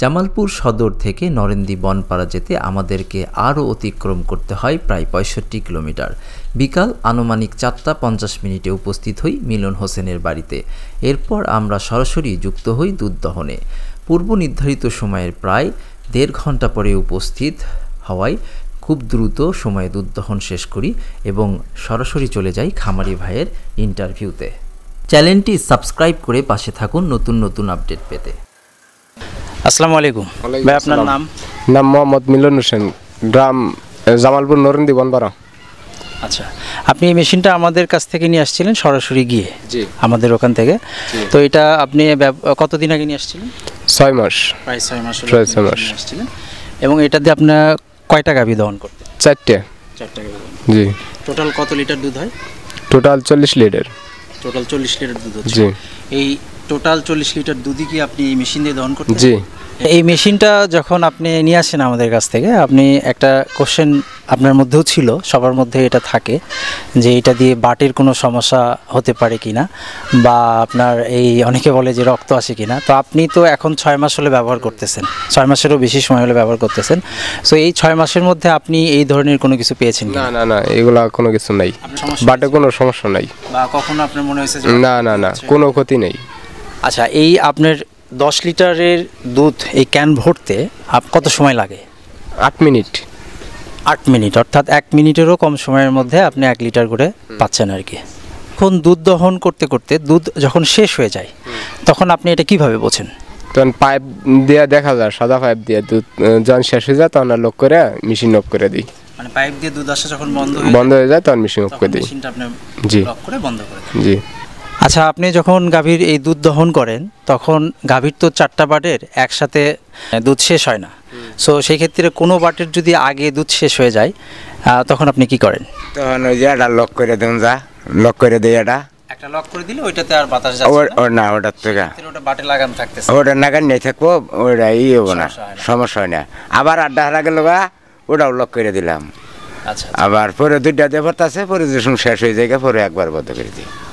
জামালপুর সদর থেকে নরেন্দ্রী বনপাড়া যেতে আমাদেরকে আরও অতিক্রম করতে হয় প্রায় পঁয়ষট্টি কিলোমিটার বিকাল আনুমানিক চারটা পঞ্চাশ মিনিটে উপস্থিত হই মিলন হোসেনের বাড়িতে এরপর আমরা সরাসরি যুক্ত হই দুধ দহনে পূর্ব নির্ধারিত সময়ের প্রায় দেড় ঘন্টা পরে উপস্থিত হওয়ায় খুব দ্রুত সময়ে দুধ দহন শেষ করি এবং সরাসরি চলে যাই খামারি ভাইয়ের ইন্টারভিউতে চ্যানেলটি সাবস্ক্রাইব করে পাশে থাকুন নতুন নতুন আপডেট পেতে আসসালামু আলাইকুম ভাই আপনার নাম নাম মোহাম্মদ মিলন হোসেন গ্রাম জামালপুর নরেন্দি বনবারা আচ্ছা আপনি এই মেশিনটা আমাদের কাছ থেকে নিয়ে আসছিলেন সরাসরি গিয়ে আমাদের ওখান থেকে তো এটা আপনি কতদিন আগে নিয়ে আসছিলেন ছয় মাস প্রায় ছয় মাস প্রায় ছয় মাস আসছিলেন এবং এটা দিয়ে আপনার কয়টা গাভি দহন করতে চারটে চারটে জি টোটাল কত লিটার দুধ হয় টোটাল চল্লিশ লিটার টোটাল চল্লিশ লিটার দুধ হচ্ছে এই টোটাল চল্লিশ লিটার দুধই কি আপনি এই মেশিন দিয়ে দহন করছেন জি এই মেশিনটা যখন আপনি নিয়ে আসেন আমাদের কাছ থেকে আপনি একটা কোশ্চেন আপনার মধ্যেও ছিল সবার মধ্যে এটা থাকে যে এটা দিয়ে বাটির কোনো সমস্যা হতে পারে কি না বা আপনার এই অনেকে বলে যে রক্ত আসে কি না তো আপনি তো এখন ছয় মাস হলে ব্যবহার করতেছেন ছয় মাসেরও বেশি সময় হলে ব্যবহার করতেছেন সো এই ছয় মাসের মধ্যে আপনি এই ধরনের কোনো কিছু পেয়েছেন না না না এগুলো কোনো কিছু নাই বাটে কোনো সমস্যা নাই বা কখনো আপনার মনে হয়েছে না না না কোনো ক্ষতি নেই আচ্ছা এই আপনার দশ লিটারের দুধ এই ক্যান ভরতে কত সময় লাগে আট মিনিট আট মিনিট অর্থাৎ এক মিনিটেরও কম সময়ের মধ্যে আপনি এক লিটার করে পাচ্ছেন আর কি এখন দুধ দহন করতে করতে দুধ যখন শেষ হয়ে যায় তখন আপনি এটা কিভাবে বোঝেন তখন পাইপ দিয়ে দেখা যায় সাদা পাইপ দিয়ে দুধ যখন শেষ হয়ে যায় তখন আর লোক করে মেশিন অফ করে দিই মানে পাইপ দিয়ে দুধ আসা যখন বন্ধ বন্ধ হয়ে যায় তখন মেশিন অফ করে দিই জি লক করে বন্ধ করে জি আচ্ছা আপনি যখন গাভীর এই দুধ দহন করেন তখন গাভীর তো চারটা বাটের একসাথে দুধ শেষ হয় না সো সেই ক্ষেত্রে কোনো বাটের যদি আগে দুধ শেষ হয়ে যায় তখন আপনি কি করেন তখন ওই যে এটা লক করে দেন যা লক করে দেয় এটা একটা লক করে দিলে ওইটাতে আর বাতাস যাচ্ছে না না ওটা থেকে ওটা বাটে লাগান থাকতেছে ওটা নাগান নেই থাকবো ওটা ই হবো না সমস্যা হয় না আবার আড্ডা হারা গেল বা ওটাও লক করে দিলাম আচ্ছা, আচ্ছা আবার পরে দুইটা দেবত আছে পরে যে শেষ হয়ে যায় পরে একবার বদ্ধ করে দিই